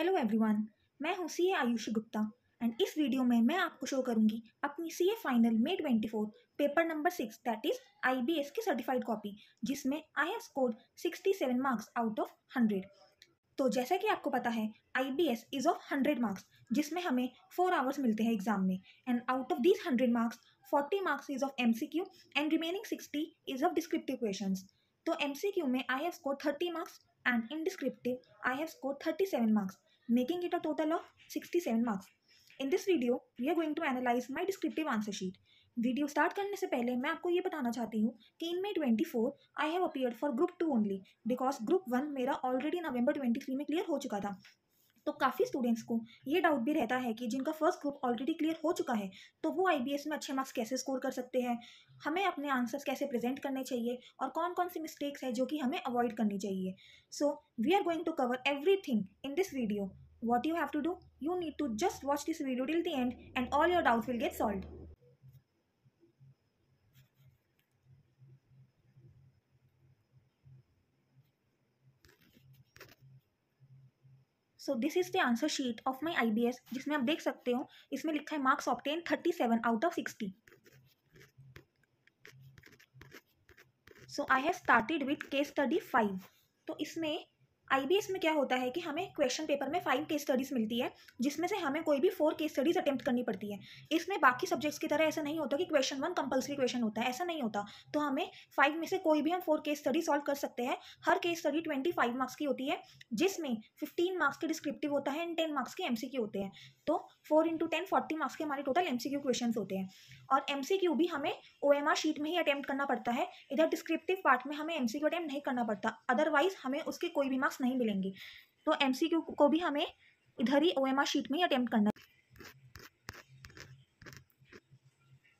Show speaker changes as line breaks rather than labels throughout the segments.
Hello everyone मैं हूँ C Ayushi Gupta and इस वीडियो में मैं आपको शो करूँगी अपनी C A final May twenty four paper number six that is I B S की सर्टिफाइड कॉपी जिसमें I have score sixty seven marks out of hundred तो जैसा कि आपको पता है I B S is of hundred marks जिसमें हमें फोर आवर्स मिलते हैं एग्जाम में and out of these hundred marks forty marks is of M C Q and remaining sixty is of descriptive question तो एम सी क्यू में I have score thirty marks and in descriptive I have score thirty seven marks making it a total of 67 marks. In this video, we are going to analyze my descriptive answer sheet. Video start करने से पहले मैं आपको ये बताना चाहती हूँ कि इनमें twenty four I have appear for group two only because group one मेरा ऑलरेडी नवंबर ट्वेंटी थ्री में क्लियर हो चुका था तो काफ़ी स्टूडेंट्स को ये डाउट भी रहता है कि जिनका फर्स्ट ग्रुप ऑलरेडी क्लियर हो चुका है तो वो आई में अच्छे मार्क्स कैसे स्कोर कर सकते हैं हमें अपने आंसर्स कैसे प्रेजेंट करने चाहिए और कौन कौन सी मिस्टेक्स है जो कि हमें अवॉइड करनी चाहिए so we are going to cover everything in this video what you have to do you need to just watch this video till the end and all your doubt will get solve so this is the answer sheet of my I B S जिसमें आप देख सकते हो इसमें लिखा है marks of ten thirty seven out of sixty so I have started with case study five तो इसमें आईबीएस में क्या होता है कि हमें क्वेश्चन पेपर में फाइव केस स्टडीज़ मिलती है जिसमें से हमें कोई भी फोर केस स्टडीज़ अटेम्प्ट करनी पड़ती है इसमें बाकी सब्जेक्ट्स की तरह ऐसा नहीं होता कि क्वेश्चन वन कंपलसरी क्वेश्चन होता है ऐसा नहीं होता तो हमें फाइव में से कोई भी हम फोर केस स्टडी सॉल्व कर सकते हैं हर case study twenty five marks की होती है जिसमें फिफ्टीन मार्क्स के डिस्क्रिप्टिव होता है एंड टेन मार्क्स के एम होते हैं तो four into ten forty marks के हमारे टोटल एम क्वेश्चन होते हैं और एम भी हमें ओ शीट में ही अटैम्प्ट करना पड़ता है इधर डिस्क्रिप्टिव पार्ट में हमें एम अटैम्प्ट नहीं करना पड़ता अदरवाइज हमें उसके कोई भी मार्क्स नहीं मिलेंगे तो एम को भी हमें इधर ही ओ शीट में अटैम्प्ट करना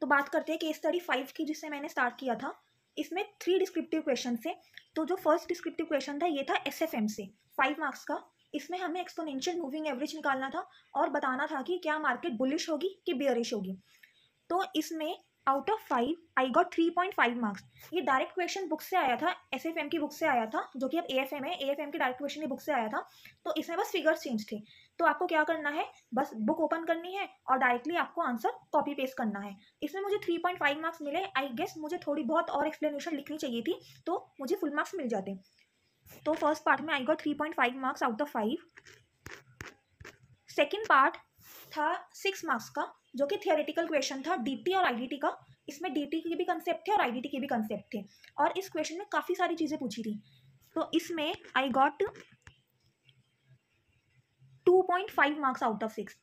तो बात करते हैं केस स्टडी फाइव की जिससे मैंने स्टार्ट किया था इसमें थ्री डिस्क्रिप्टिव क्वेश्चन से तो जो फर्स्ट डिस्क्रिप्टिव क्वेश्चन था ये था एस एफ एम से फाइव मार्क्स का इसमें हमें एक्सपोनेंशियल मूविंग एवरेज निकालना था और बताना था कि क्या मार्केट बुलिश होगी कि बेयरिश होगी तो इसमें out of five I got three point five marks ये डायरेक्ट क्वेश्चन बुक से आया था एस एफ एम की बुक से आया था जो कि अब ए एफ एम है ए एफ एम के डायरेक्ट क्वेश्चन की बुक से आया था तो इसमें बस फिगर्स चेंज थे तो आपको क्या करना है बस बुक ओपन करनी है और डायरेक्टली आपको आंसर कॉपी पेस्ट करना है इसमें मुझे थ्री पॉइंट फाइव मार्क्स मिले आई गेस मुझे थोड़ी बहुत और एक्सप्लेनेशन लिखनी चाहिए थी तो मुझे फुल मार्क्स मिल जाते तो फर्स्ट पार्ट में I got three point five marks out of five second part था सिक्स मार्क्स का जो कि थियोरिटिकल क्वेश्चन था डीटी और आईडीटी का इसमें डीटी के भी कंसेप्ट थे और आईडीटी के भी कंसेप्ट थे और इस क्वेश्चन में काफ़ी सारी चीज़ें पूछी थी तो इसमें I got two point five marks out of six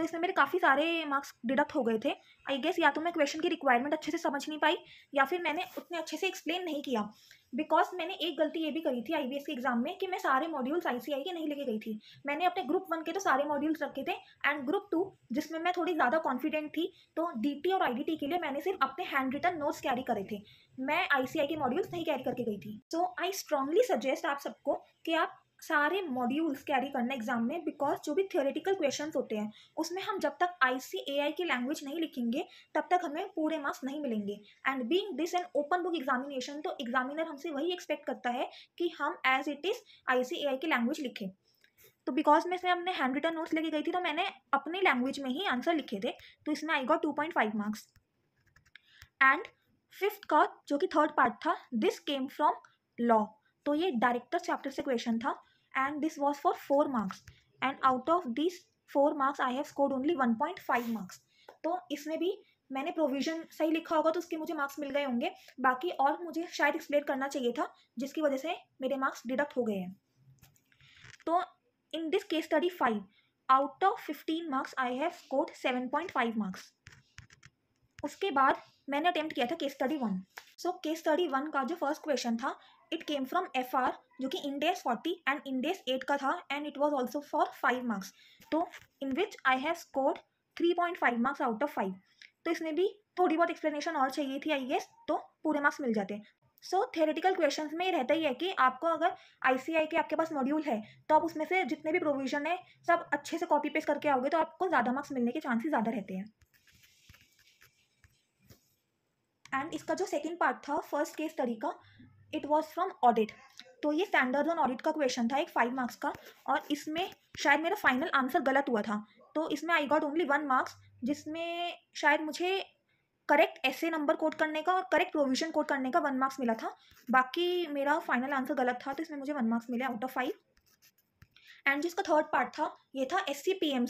तो इसमें मेरे काफ़ी सारे मार्क्स डिडक्ट हो गए थे आई गेस या तो मैं क्वेश्चन की रिक्वायरमेंट अच्छे से समझ नहीं पाई या फिर मैंने उतने अच्छे से एक्सप्लेन नहीं किया बिकॉज मैंने एक गलती ये भी करी थी आई के एग्जाम में कि मैं सारे मॉड्यूल्स आई के नहीं लेके गई थी मैंने अपने ग्रुप वन के तो सारे मॉड्यूल्स रखे थे एंड ग्रुप टू जिसमें मैं थोड़ी ज़्यादा कॉन्फिडेंट थी तो डी और आई के लिए मैंने सिर्फ अपने हैंड रिटन नोट्स कैरी करे थे मैं आई के मॉड्यूल्स नहीं कैरी करके गई थी सो आई स्ट्रांगली सजेस्ट आप सबको कि आप सारे मॉड्यूल्स कैरी करना एग्जाम में बिकॉज जो भी थियोरेटिकल क्वेश्चंस होते हैं उसमें हम जब तक आई सी ए आई की लैंग्वेज नहीं लिखेंगे तब तक हमें पूरे मार्क्स नहीं मिलेंगे and being this an open book examination तो एग्जामिनर हमसे वही एक्सपेक्ट करता है कि हम as it is I C A I की लैंग्वेज लिखें तो बिकॉज मैं इसमें अपने हैंड रिटन नोट्स लेके गई थी तो मैंने अपने लैंग्वेज में ही आंसर लिखे थे तो इसमें I got two point five marks and fifth का जो कि थर्ड पार्ट था दिस केम फ्रॉम लॉ तो ये डायरेक्टर चैप्टर से क्वेश्चन था and this was for 4 marks and out of these 4 marks I have scored only 1.5 marks तो इसमें भी मैंने प्रोविजन सही लिखा होगा तो उसके मुझे मार्क्स मिल गए होंगे बाकी और मुझे शायद एक्सप्लेन करना चाहिए था जिसकी वजह से मेरे मार्क्स डिडक्ट हो गए हैं तो in this case study five out of fifteen marks I have scored seven point five marks उसके बाद मैंने अटेम्प्ट किया था case study one so case study one का जो फर्स्ट क्वेश्चन था it came from F R जो कि Ind AS forty and Ind AS eight का था and it was also for five marks तो in which I have score three point five marks out of five तो इसमें भी थोड़ी बहुत एक्सप्लेनेशन और चाहिए थी आई गेस तो पूरे मार्क्स मिल जाते सो थेरेटिकल क्वेश्चन में ये रहता ही है कि आपको अगर आई के आपके पास मॉड्यूल है तो आप उसमें से जितने भी प्रोविजन है सब अच्छे से कॉपी पेस्ट करके आओगे तो आपको ज़्यादा मार्क्स मिलने के चांसेस ज़्यादा रहते हैं एंड इसका जो सेकेंड पार्ट था फर्स्ट केस स्टडी का इट वॉज फ्रॉम ऑडिट तो ये सैंडरजोन ऑडिट का क्वेश्चन था एक फाइव मार्क्स का और इसमें शायद मेरा फाइनल आंसर गलत हुआ था तो इसमें I got only one marks जिसमें शायद मुझे करेक्ट ऐसे नंबर कोड करने का और करेक्ट प्रोविजन कोड करने का वन मार्क्स मिला था बाकी मेरा फाइनल आंसर गलत था तो इसमें मुझे वन मार्क्स मिले आउट ऑफ फाइव एंड जिसका थर्ड पार्ट था ये था एस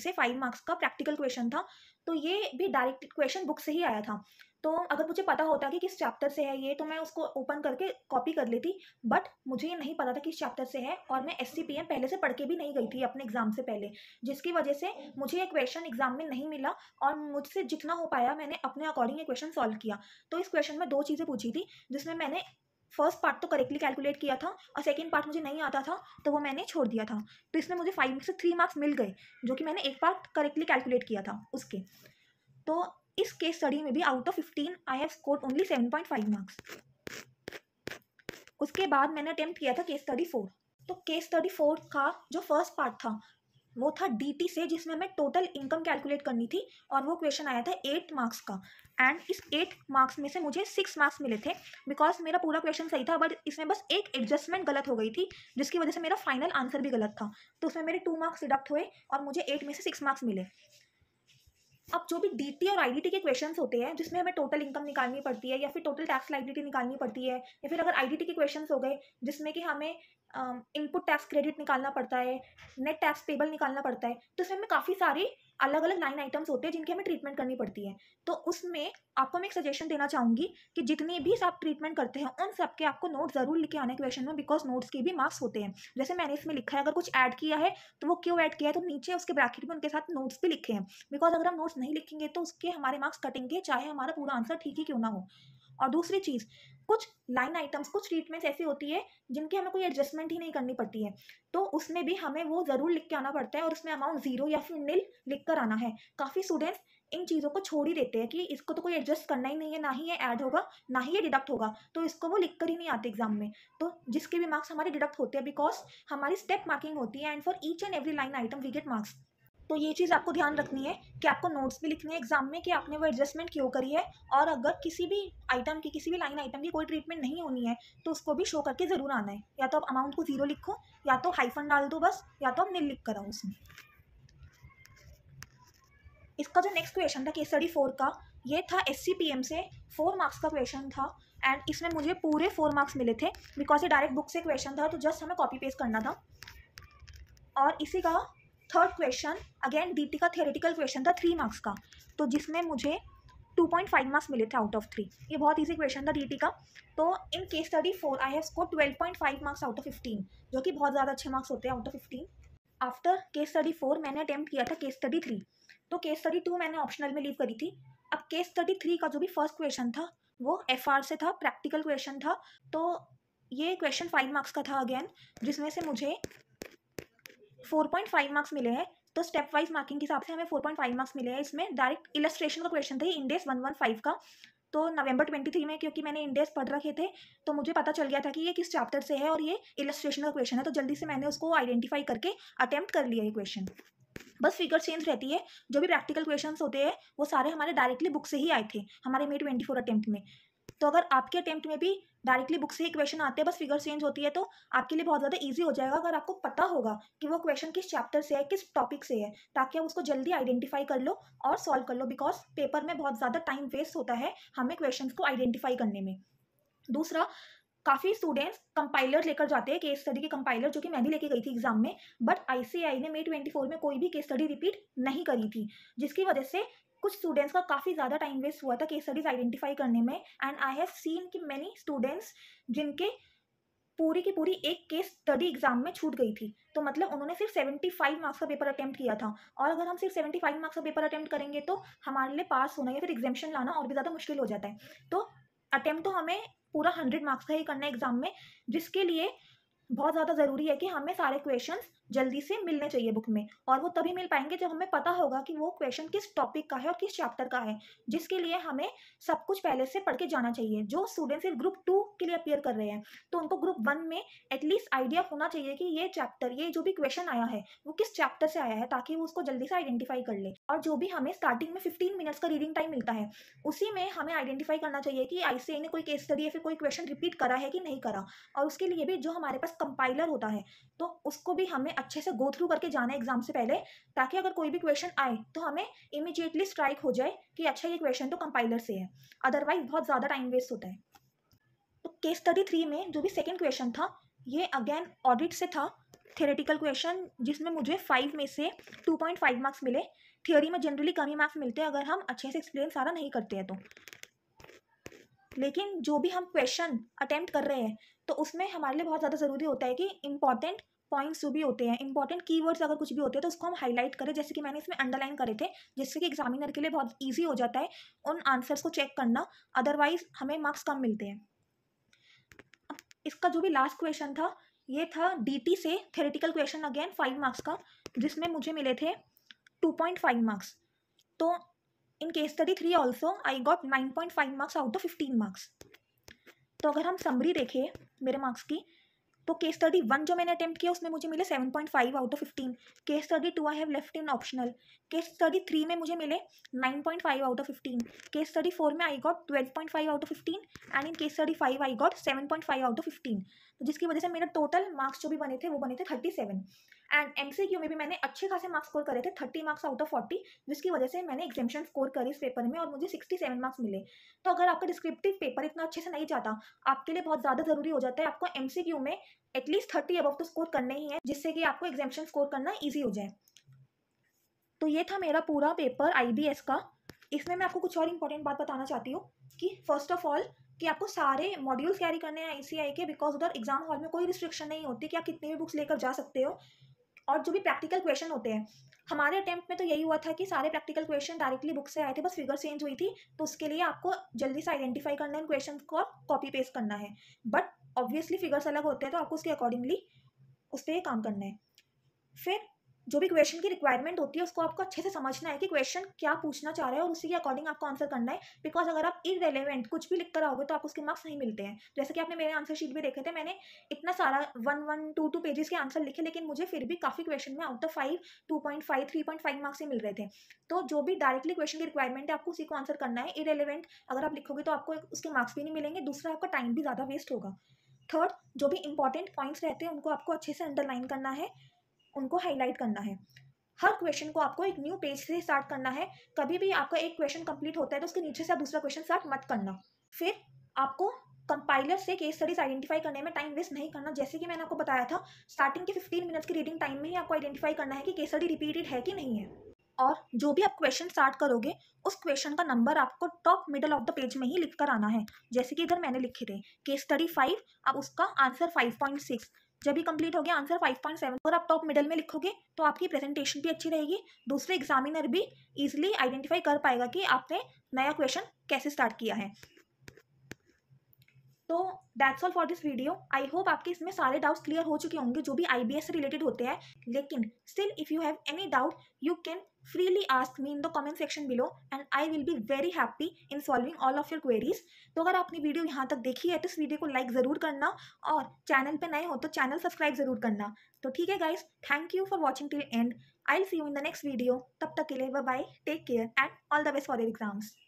से फाइव मार्क्स का प्रैक्टिकल क्वेश्चन था तो ये भी डायरेक्ट क्वेश्चन बुक से ही आया था तो अगर मुझे पता होता कि किस चैप्टर से है ये तो मैं उसको ओपन करके कॉपी कर लेती बट मुझे ये नहीं पता था किस चैप्टर से है और मैं एस पहले से पढ़ के भी नहीं गई थी अपने एग्ज़ाम से पहले जिसकी वजह से मुझे ये क्वेश्चन एग्ज़ाम में नहीं मिला और मुझसे जितना हो पाया मैंने अपने अकॉर्डिंग ये क्वेश्चन सॉल्व किया तो इस क्वेश्चन में दो चीज़ें पूछी थी जिसमें मैंने फर्स्ट पार्ट तो करेक्टली कैलकुलेट किया था और सेकेंड पार्ट मुझे नहीं आता था तो वो मैंने छोड़ दिया था तो इसमें मुझे फाइव से थ्री मार्क्स मिल गए जो कि मैंने एक पार्ट करेक्टली कैलकुलेट किया था उसके तो इस केस स्टडी में भी out of fifteen I have score only seven point five marks उसके बाद मैंने अटेम्प्ट किया था केस स्टडी फोर तो केस स्टडी फोर का जो फर्स्ट पार्ट था वो था डी से जिसमें हमें टोटल इनकम कैलकुलेट करनी थी और वो क्वेश्चन आया था एट मार्क्स का एंड इस एट मार्क्स में से मुझे सिक्स मार्क्स मिले थे बिकॉज मेरा पूरा क्वेश्चन सही था बट इसमें बस एक एडजस्टमेंट गलत हो गई थी जिसकी वजह से मेरा फाइनल आंसर भी गलत था तो उसमें मेरे टू मार्क्स डिडक्ट हुए और मुझे एट में से सिक्स मार्क्स मिले अब जो भी डी और आई के क्वेश्चंस होते हैं जिसमें हमें टोटल इनकम निकालनी पड़ती है या फिर टोटल टैक्स लाइबिलिटी निकालनी पड़ती है या फिर अगर आई के क्वेश्चंस हो गए जिसमें कि हमें इनपुट टैक्स क्रेडिट निकालना पड़ता है नेट टैक्स पेबल निकालना पड़ता है तो इसमें हमें काफ़ी सारी अलग अलग लाइन आइटम्स होते हैं जिनकी हमें ट्रीटमेंट करनी पड़ती है तो उसमें आपको मैं एक सजेशन देना चाहूंगी कि जितनी भी आप ट्रीटमेंट करते हैं उन सब के आपको नोट ज़रूर लिखे आने क्वेश्चन में बिकॉज नोट्स के भी मार्क्स होते हैं जैसे मैंने इसमें लिखा है अगर कुछ ऐड किया है तो वो क्यों ऐड किया है तो नीचे उसके ब्रैकेट में उनके साथ नोट्स भी लिखे हैं बिकॉज अगर हम नोट्स नहीं लिखेंगे तो उसके हमारे मार्क्स कटेंगे चाहे हमारा पूरा आंसर ठीक ही क्यों ना हो और दूसरी चीज़ कुछ लाइन आइटम्स कुछ ट्रीटमेंट्स ऐसी होती है जिनकी हमें कोई एडजस्टमेंट ही नहीं करनी पड़ती है तो उसमें भी हमें वो ज़रूर लिख के आना पड़ता है और उसमें अमाउंट जीरो या फिर नील लिख कर आना है काफ़ी स्टूडेंट्स इन चीज़ों को छोड़ ही देते हैं कि इसको तो कोई एडजस्ट करना ही नहीं है ना ही ये ऐड होगा ना ही ये डिडक्ट होगा तो इसको वो लिख कर ही नहीं आते एग्जाम में तो जिसके भी मार्क्स हमारे डिडक्ट होते हैं बिकॉज हमारी स्टेप मार्किंग होती है and for each and every line item we get marks तो ये चीज़ आपको ध्यान रखनी है कि आपको नोट्स भी लिखने हैं एग्जाम में कि आपने वो एडजस्टमेंट क्यों करी है और अगर किसी भी आइटम की किसी भी लाइन आइटम की कोई ट्रीटमेंट नहीं होनी है तो उसको भी शो करके ज़रूर आना है या तो आप अमाउंट को ज़ीरो लिखो या तो हाईफन डाल दो बस या तो आप निल लिख कराओ उसमें इसका जो नेक्स्ट क्वेश्चन था केस स्टडी फोर का ये था एस से फोर मार्क्स का क्वेश्चन था एंड इसमें मुझे पूरे फोर मार्क्स मिले थे बिकॉज ये डायरेक्ट बुक से क्वेश्चन था तो जस्ट हमें कॉपी पेस्ट करना था और इसी का थर्ड क्वेश्चन अगेन डी का थेरेटिकल क्वेश्चन था थ्री मार्क्स का तो जिसमें मुझे टू पॉइंट फाइव मार्क्स मिले थे आउट ऑफ थ्री ये बहुत ईजी क्वेश्चन था डी का तो in case study four I have score twelve point five marks out of fifteen जो कि बहुत ज़्यादा अच्छे मार्क्स होते हैं out of fifteen after case study four मैंने अटैम्प्ट किया था केस स्टडी थ्री तो केस स्टडी टू मैंने ऑप्शनल में लीव करी थी अब केस स्टडी थ्री का जो भी फर्स्ट क्वेश्चन था वो एफ आर से था प्रैक्टिकल क्वेश्चन था तो ये क्वेश्चन फाइव मार्क्स का था अगेन जिसमें से मुझे फोर पॉइंट फाइव मार्क्स मिले हैं तो स्टेप वाइज मार्किंग के हिसाब से हमें फोर पॉइंट फाइव मार्क्स मिले हैं इसमें डायरेक्ट इलस्ट्रेशन का क्वेश्चन था इंडेस वन वन फाइव का तो नवंबर ट्वेंटी थ्री में क्योंकि मैंने इंडेस पढ़ रखे थे तो मुझे पता चल गया था कि ये किस चैप्टर से है और ये इलस्ट्रेशन का क्वेश्चन है तो जल्दी से मैंने उसको आइडेंटिफाई करके अटैम्प्ट कर लिया ये क्वेश्चन बस फिगर चेंज रहती है जो भी प्रैक्टिकल क्वेश्चन होते हैं वो सारे हमारे डायरेक्टली बुक से ही आए थे हमारे मे ट्वेंटी फोर अटैम्प्ट में तो अगर आपके अटैम्प्ट में भी डायरेक्टली बुक से ही क्वेश्चन आते हैं बस फिगर चेंज होती है तो आपके लिए बहुत ज़्यादा ईजी हो जाएगा अगर आपको पता होगा कि वो क्वेश्चन किस चैप्टर से है किस टॉपिक से है ताकि आप उसको जल्दी आइडेंटिफाई कर लो और सॉल्व कर लो बिकॉज पेपर में बहुत ज़्यादा टाइम वेस्ट होता है हमें क्वेश्चन को आइडेंटिफाई करने में दूसरा काफ़ी स्टूडेंट्स कंपाइलर लेकर जाते हैं केस स्टडी के कंपाइलर जो कि मैं भी लेके गई थी एग्जाम में बट आईसीआई ने मे ट्वेंटी फोर में कोई भी केस स्टडी रिपीट नहीं करी थी जिसकी वजह से कुछ स्टूडेंट्स का काफ़ी ज़्यादा टाइम वेस्ट हुआ था केस स्टडीज आइडेंटिफाई करने में एंड आई हैव सीन कि मैनी स्टूडेंट्स जिनके पूरी की पूरी एक केस स्टडी एग्जाम में छूट गई थी तो मतलब उन्होंने सिर्फ सेवेंटी फाइव मार्क्स का पेपर अटैम्प्ट किया था और अगर हम सिर्फ सेवेंटी फाइव मार्क्स का पेपर अटैम्प्ट करेंगे तो हमारे लिए पास होना या फिर एग्जामेशन लाना और भी ज़्यादा मुश्किल हो जाता है तो अटैम्प्ट तो हमें पूरा हंड्रेड मार्क्स का ही करना है एग्जाम में जिसके लिए बहुत ज़्यादा ज़रूरी है कि हमें सारे क्वेश्चंस जल्दी से मिलने चाहिए बुक में और वो तभी मिल पाएंगे जब हमें पता होगा कि वो क्वेश्चन किस टॉपिक का है और किस चैप्टर का है जिसके लिए हमें सब कुछ पहले से पढ़ के जाना चाहिए जो स्टूडेंट सिर्फ ग्रुप टू के लिए अपियर कर रहे हैं तो उनको ग्रुप वन में एटलीस्ट आइडिया होना चाहिए कि ये चैप्टर ये जो भी क्वेश्चन आया है वो किस चैप्टर से आया है ताकि वो उसको जल्दी से आइडेंटिफाई कर ले और जो भी हमें स्टार्टिंग में फिफ्टीन मिनट्स का रीडिंग टाइम मिलता है उसी में हमें आइडेंटिफाई करना चाहिए कि आईसीए ने कोई केस स्टडी या फिर कोई क्वेश्चन रिपीट करा है कि नहीं करा और उसके लिए भी जो हमारे पास कंपाइलर होता है तो उसको भी हमें अच्छे से गो थ्रू करके जाना है एग्जाम से पहले ताकि अगर कोई भी क्वेश्चन आए तो हमें इमिजिएटली स्ट्राइक हो जाए कि अच्छा ये क्वेश्चन तो कंपाइलर से है अदरवाइज बहुत ज़्यादा टाइम वेस्ट होता है तो केस स्टडी थ्री में जो भी सेकेंड क्वेश्चन था ये अगेन ऑडिट से था थेरेटिकल क्वेश्चन जिसमें मुझे फाइव में से टू पॉइंट फाइव मार्क्स मिले थियोरी में जनरली कम ही मार्क्स मिलते हैं अगर हम अच्छे से एक्सप्लेन सारा नहीं करते हैं तो लेकिन जो भी हम क्वेश्चन अटेम्प्ट कर रहे हैं तो उसमें हमारे लिए बहुत ज़्यादा ज़रूरी होता है कि इम्पॉर्टेंट पॉइंट्स जो भी होते हैं इंपॉर्टेंट कीवर्ड्स अगर कुछ भी होते हैं तो उसको हम हाईलाइट करें जैसे कि मैंने इसमें अंडरलाइन करे थे जिससे कि एग्जामिनर के लिए बहुत ईजी हो जाता है उन आंसर्स को चेक करना अदरवाइज हमें मार्क्स कम मिलते हैं इसका जो भी लास्ट क्वेश्चन था ये था डीटी से theoretical question again five marks का जिसमें मुझे मिले थे टू पॉइंट फाइव मार्क्स तो in case study three also I got nine point five marks out of fifteen marks तो अगर हम समरी देखें मेरे मार्क्स की तो केस स्टडी वन जो मैंने अटेम्प्ट किया उसमें मुझे मिले seven point five out of fifteen case study two I have left in optional case study three में मुझे मिले nine point five out of fifteen case study four में I got twelve point five out of fifteen and in case study five I got seven point five out of fifteen तो जिसकी वजह से मेरा total marks जो भी बने थे वो बने थे थर्टी सेवन एंड क्यू में भी मैंने अच्छे खासे मार्क्स स्कोर करे थे thirty marks out of forty जिसकी वजह से मैंने एग्जामेशन स्कोर करी इस पेपर में और मुझे सिक्सटी सेवन मार्क्स मिले तो अगर आपका डिस्क्रिप्टिव पेपर इतना अच्छे से नहीं जाता आपके लिए बहुत ज़्यादा ज़रूरी हो जाता है आपको एमसीक्यू में एटलीस्ट थर्टी अबव तो स्कोर करने ही है जिससे कि आपको एग्जामेशन स्कोर करना ईजी हो जाए तो ये था मेरा पूरा पेपर एस का इसमें मैं आपको कुछ और इम्पोर्टेंट बात बताना चाहती हूँ कि फर्स्ट ऑफ ऑल कि आपको सारे मॉड्यूल्स कैरी करने हैं आई के बिकॉज उधर एग्जाम हॉल में कोई रिस्ट्रिक्शन नहीं होती कि आप कितनी भी बुक्स लेकर जा सकते हो और जो भी प्रैक्टिकल क्वेश्चन होते हैं हमारे अटैम्प्ट में तो यही हुआ था कि सारे प्रैक्टिकल क्वेश्चन डायरेक्टली बुक से आए थे बस फिगर चेंज हुई थी तो उसके लिए आपको जल्दी से आइडेंटिफाई करना है उन क्वेश्चन को कॉपी पेस्ट करना है बट ऑब्वियसली फिगर्स अलग होते हैं तो आपको उसके अकॉर्डिंगली उस पर काम करना है फिर जो भी क्वेश्चन की रिक्वायरमेंट होती है उसको आपको अच्छे से समझना है कि क्वेश्चन क्या पूछना चाह रहा है और उसी के अकॉर्डिंग आपको आंसर करना है बिकॉज अगर आप इरेलीवेंट कुछ भी लिख कर आओगे तो आपको उसके मार्क्स नहीं मिलते हैं जैसे कि आपने मेरे आंसर शीट भी देखे थे मैंने इतना सारा one one two two pages के आंसर लिखे लेकिन मुझे फिर भी काफ़ी क्वेश्चन में out of five two point five three point five marks ही मिल रहे थे तो जो भी डायरेक्टली क्वेश्चन की रिक्वायरमेंट है आपको उसी को आंसर करना है इरेलीवेंट अगर आप लिखोगे तो आपको उसके मार्क्स भी नहीं मिलेंगे दूसरा आपका टाइम भी ज़्यादा वेस्ट होगा थर्ड जो भी इंपॉर्टेंट पॉइंट्स रहते हैं उनको आपको अच्छे से अंडरलाइन करना है उनको हाईलाइट करना है हर क्वेश्चन को आपको एक न्यू पेज से स्टार्ट करना है कभी भी आपका एक क्वेश्चन कंप्लीट होता है तो उसके नीचे से आप दूसरा क्वेश्चन स्टार्ट मत करना फिर आपको कंपाइलर से केस स्टडीज आइडेंटिफाई करने में टाइम वेस्ट नहीं करना जैसे कि मैंने आपको बताया था स्टार्टिंग के फिफ्टीन मिनट्स की रीडिंग टाइम में ही आपको आइडेंटिफाई करना है कि केस स्टडी रिपीटेड है कि नहीं है और जो भी आप क्वेश्चन स्टार्ट करोगे उस क्वेश्चन का नंबर आपको top middle of the page में ही लिख कर आना है जैसे कि इधर मैंने लिखे थे केस स्टडी फाइव अब उसका आंसर फाइव पॉइंट सिक्स जब भी कंप्लीट हो गया आंसर 5.7 और आप टॉप मिडल में लिखोगे तो आपकी प्रेजेंटेशन भी अच्छी रहेगी दूसरे एग्जामिनर भी इजिली आइडेंटिफाई कर पाएगा कि आपने नया क्वेश्चन कैसे स्टार्ट किया है तो that's all for this video I hope आपके इसमें सारे डाउट्स क्लियर हो चुके होंगे जो भी आई से रिलेटेड होते हैं लेकिन still if you have any doubt you can freely ask me in the comment section below and I will be very happy in solving all of your queries तो अगर आपने वीडियो यहाँ तक देखी है तो इस वीडियो को लाइक ज़रूर करना और चैनल पर नए हो तो चैनल सब्सक्राइब ज़रूर करना तो ठीक है guys thank you for watching till end I see you in the next video तब तक के लिए bye take care and all the best for your exams